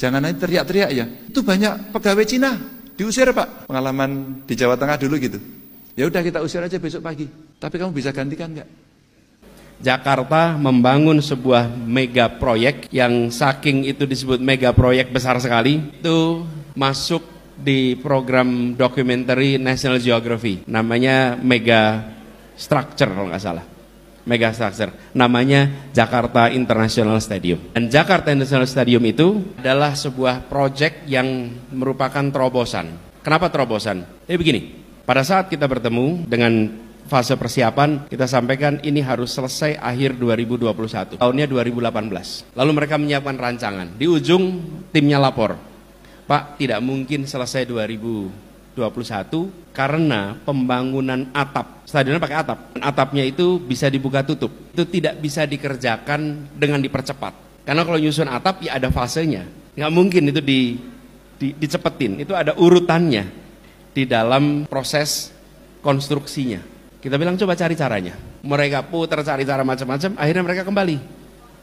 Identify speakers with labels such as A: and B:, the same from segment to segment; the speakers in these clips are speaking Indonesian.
A: Jangan nanti teriak-teriak ya. Itu banyak pegawai Cina, diusir Pak. Pengalaman di Jawa Tengah dulu gitu. Ya udah kita usir aja besok pagi. Tapi kamu bisa gantikan nggak? Jakarta membangun sebuah mega proyek yang saking itu disebut mega proyek besar sekali itu masuk di program dokumenter National Geography namanya mega structure kalau nggak salah Mega megastructure namanya Jakarta International Stadium dan Jakarta International Stadium itu adalah sebuah project yang merupakan terobosan kenapa terobosan? jadi begini pada saat kita bertemu dengan fase persiapan kita sampaikan ini harus selesai akhir 2021 tahunnya 2018 lalu mereka menyiapkan rancangan di ujung timnya lapor Pak tidak mungkin selesai 2021 karena pembangunan atap stadion pakai atap atapnya itu bisa dibuka tutup itu tidak bisa dikerjakan dengan dipercepat karena kalau nyusun atap ya ada fasenya nggak mungkin itu di, di dicepetin itu ada urutannya di dalam proses konstruksinya kita bilang coba cari caranya mereka putar cari cara macam-macam akhirnya mereka kembali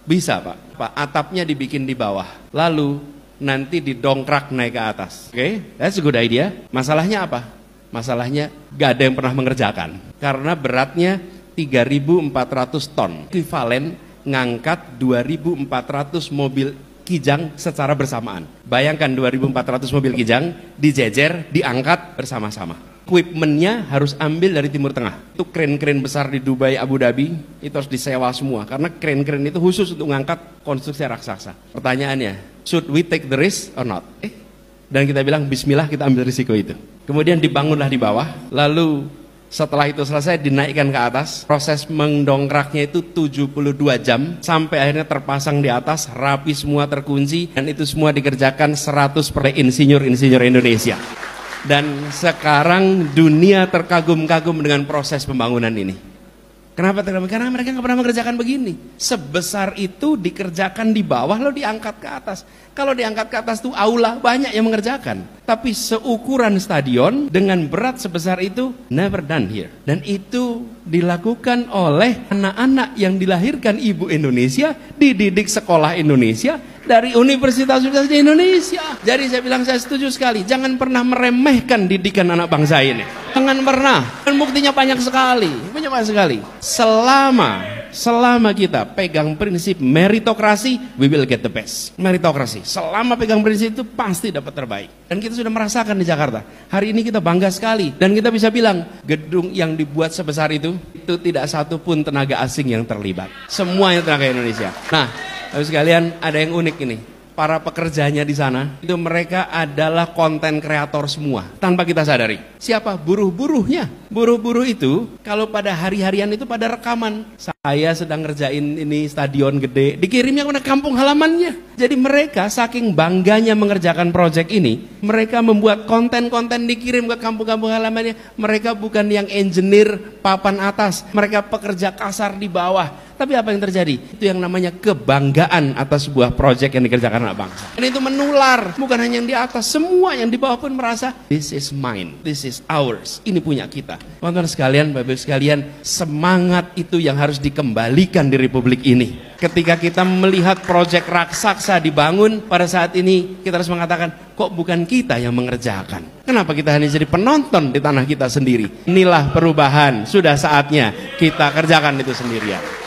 A: bisa pak pak atapnya dibikin di bawah lalu nanti didongkrak naik ke atas oke okay? that's a good idea masalahnya apa Masalahnya gak ada yang pernah mengerjakan karena beratnya 3.400 ton, kivalen ngangkat 2.400 mobil kijang secara bersamaan. Bayangkan 2.400 mobil kijang dijejer, diangkat bersama-sama. Equipmentnya harus ambil dari Timur Tengah. Itu kren kren besar di Dubai, Abu Dhabi, itu harus disewa semua. Karena kren kren itu khusus untuk mengangkat konstruksi raksasa. Pertanyaannya, should we take the risk or not? Eh, dan kita bilang, bismillah kita ambil risiko itu. Kemudian dibangunlah di bawah, lalu setelah itu selesai dinaikkan ke atas. Proses mendongkraknya itu 72 jam sampai akhirnya terpasang di atas, rapi semua terkunci dan itu semua dikerjakan 100 per insinyur-insinyur Indonesia. Dan sekarang dunia terkagum-kagum dengan proses pembangunan ini. Kenapa terlambat? Karena mereka nggak pernah mengerjakan begini. Sebesar itu dikerjakan di bawah, lo diangkat ke atas. Kalau diangkat ke atas tuh aula banyak yang mengerjakan. Tapi seukuran stadion dengan berat sebesar itu never done here. Dan itu dilakukan oleh anak-anak yang dilahirkan ibu Indonesia, dididik sekolah Indonesia, dari universitas-universitas di Indonesia. Jadi saya bilang saya setuju sekali, jangan pernah meremehkan didikan anak bangsa ini jangan pernah. Dan buktinya banyak sekali, banyak sekali. Selama selama kita pegang prinsip meritokrasi, we will get the best. Meritokrasi. Selama pegang prinsip itu pasti dapat terbaik. Dan kita sudah merasakan di Jakarta. Hari ini kita bangga sekali dan kita bisa bilang gedung yang dibuat sebesar itu itu tidak satu pun tenaga asing yang terlibat. Semuanya tenaga Indonesia. Nah, tapi sekalian ada yang unik ini para pekerjanya di sana itu mereka adalah konten kreator semua tanpa kita sadari. Siapa buruh-buruhnya? Buruh-buruh itu kalau pada hari-harian itu pada rekaman. Saya sedang ngerjain ini stadion gede, dikirimnya ke kampung halamannya. Jadi mereka saking bangganya mengerjakan proyek ini, mereka membuat konten-konten dikirim ke kampung-kampung halamannya. Mereka bukan yang engineer papan atas, mereka pekerja kasar di bawah tapi apa yang terjadi? Itu yang namanya kebanggaan atas sebuah proyek yang dikerjakan anak bangsa. Dan itu menular, bukan hanya yang di atas, semua yang di bawah pun merasa this is mine, this is ours. Ini punya kita. Teman-teman sekalian, Bapak sekalian, semangat itu yang harus dikembalikan di republik ini. Ketika kita melihat proyek raksasa dibangun pada saat ini, kita harus mengatakan, kok bukan kita yang mengerjakan? Kenapa kita hanya jadi penonton di tanah kita sendiri? Inilah perubahan, sudah saatnya kita kerjakan itu sendirian.